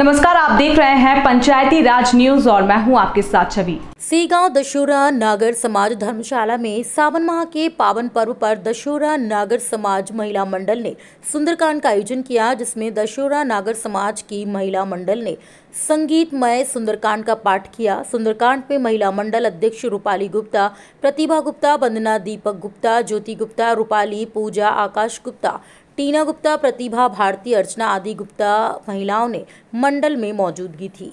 नमस्कार आप देख रहे हैं पंचायती राज न्यूज और मैं हूं आपके साथ छवि सी गाँव दशहरा नागर समाज धर्मशाला में सावन माह के पावन पर्व पर दशहरा नागर समाज महिला मंडल ने सुंदरकांड का आयोजन किया जिसमें दशहरा नागर समाज की महिला मंडल ने संगीतमय सुंदरकांड का पाठ किया सुंदरकांड में महिला मंडल अध्यक्ष रूपाली गुप्ता प्रतिभा गुप्ता वंदना दीपक गुप्ता ज्योति गुप्ता रूपाली पूजा आकाश गुप्ता टीना गुप्ता प्रतिभा भारती अर्चना आदि गुप्ता महिलाओं ने मंडल में मौजूदगी थी